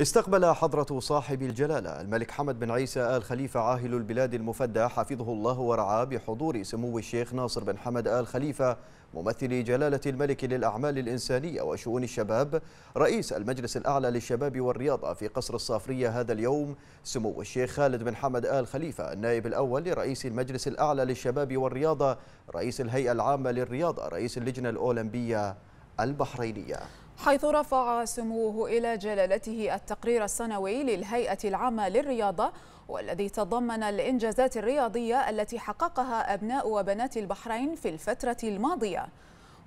استقبل حضرة صاحب الجلالة الملك حمد بن عيسى آل خليفة عاهل البلاد المفدى حفظه الله ورعاه بحضور سمو الشيخ ناصر بن حمد آل خليفة ممثل جلالة الملك للأعمال الإنسانية وشؤون الشباب رئيس المجلس الأعلى للشباب والرياضة في قصر الصافرية هذا اليوم سمو الشيخ خالد بن حمد آل خليفة النائب الأول لرئيس المجلس الأعلى للشباب والرياضة رئيس الهيئة العامة للرياضة رئيس اللجنة الأولمبية البحرينية حيث رفع سموه إلى جلالته التقرير السنوي للهيئة العامة للرياضة والذي تضمن الإنجازات الرياضية التي حققها أبناء وبنات البحرين في الفترة الماضية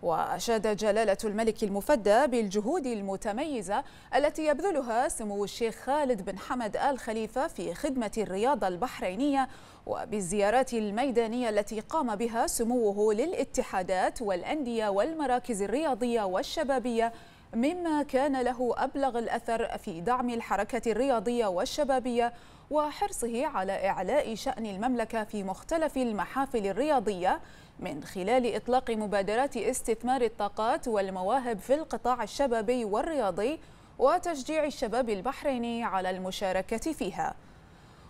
وأشاد جلالة الملك المفدى بالجهود المتميزة التي يبذلها سمو الشيخ خالد بن حمد آل خليفة في خدمة الرياضة البحرينية وبالزيارات الميدانية التي قام بها سموه للاتحادات والأندية والمراكز الرياضية والشبابية مما كان له أبلغ الأثر في دعم الحركة الرياضية والشبابية وحرصه على إعلاء شأن المملكة في مختلف المحافل الرياضية من خلال إطلاق مبادرات استثمار الطاقات والمواهب في القطاع الشبابي والرياضي وتشجيع الشباب البحريني على المشاركة فيها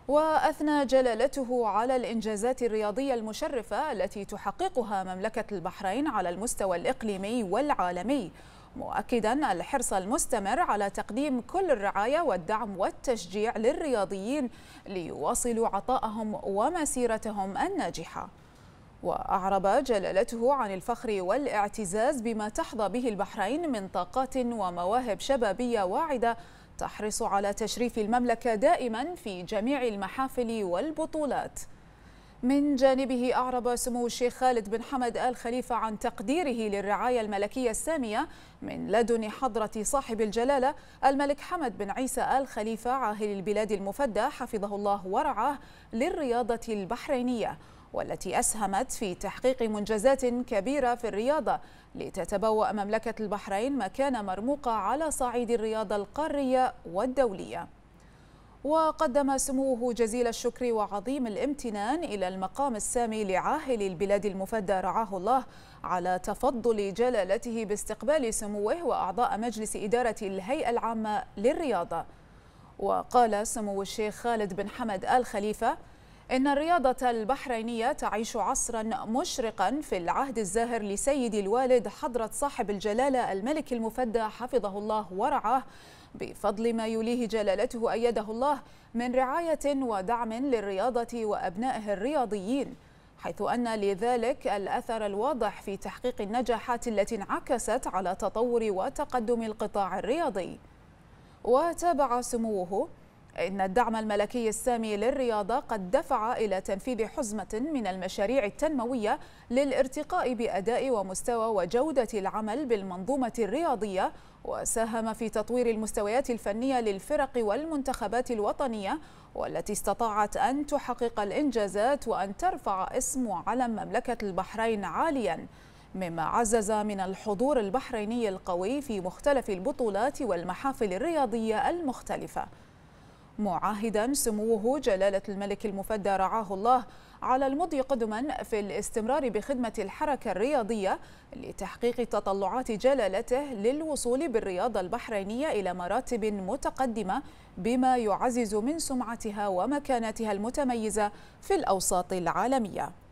وأثنى جلالته على الإنجازات الرياضية المشرفة التي تحققها مملكة البحرين على المستوى الإقليمي والعالمي مؤكدا الحرص المستمر على تقديم كل الرعاية والدعم والتشجيع للرياضيين ليواصلوا عطاءهم ومسيرتهم الناجحة وأعرب جلالته عن الفخر والاعتزاز بما تحظى به البحرين من طاقات ومواهب شبابية واعدة تحرص على تشريف المملكة دائما في جميع المحافل والبطولات من جانبه أعرب سمو الشيخ خالد بن حمد آل خليفة عن تقديره للرعاية الملكية السامية من لدن حضرة صاحب الجلالة الملك حمد بن عيسى آل خليفة عاهل البلاد المفدى حفظه الله ورعاه للرياضة البحرينية والتي أسهمت في تحقيق منجزات كبيرة في الرياضة لتتبوأ مملكة البحرين مكانة مرموقة على صعيد الرياضة القارية والدولية وقدم سموه جزيل الشكر وعظيم الامتنان إلى المقام السامي لعاهل البلاد المفدى رعاه الله على تفضل جلالته باستقبال سموه وأعضاء مجلس إدارة الهيئة العامة للرياضة وقال سمو الشيخ خالد بن حمد آل خليفة إن الرياضة البحرينية تعيش عصرا مشرقا في العهد الزاهر لسيد الوالد حضرة صاحب الجلالة الملك المفدى حفظه الله ورعاه بفضل ما يليه جلالته أيده الله من رعاية ودعم للرياضة وأبنائه الرياضيين حيث أن لذلك الأثر الواضح في تحقيق النجاحات التي انعكست على تطور وتقدم القطاع الرياضي وتابع سموه إن الدعم الملكي السامي للرياضة قد دفع إلى تنفيذ حزمة من المشاريع التنموية للارتقاء بأداء ومستوى وجودة العمل بالمنظومة الرياضية وساهم في تطوير المستويات الفنية للفرق والمنتخبات الوطنية والتي استطاعت أن تحقق الإنجازات وأن ترفع اسم وعلم مملكة البحرين عالياً مما عزز من الحضور البحريني القوي في مختلف البطولات والمحافل الرياضية المختلفة معاهدا سموه جلالة الملك المفدى رعاه الله على المضي قدما في الاستمرار بخدمة الحركة الرياضية لتحقيق تطلعات جلالته للوصول بالرياضة البحرينية إلى مراتب متقدمة بما يعزز من سمعتها ومكانتها المتميزة في الأوساط العالمية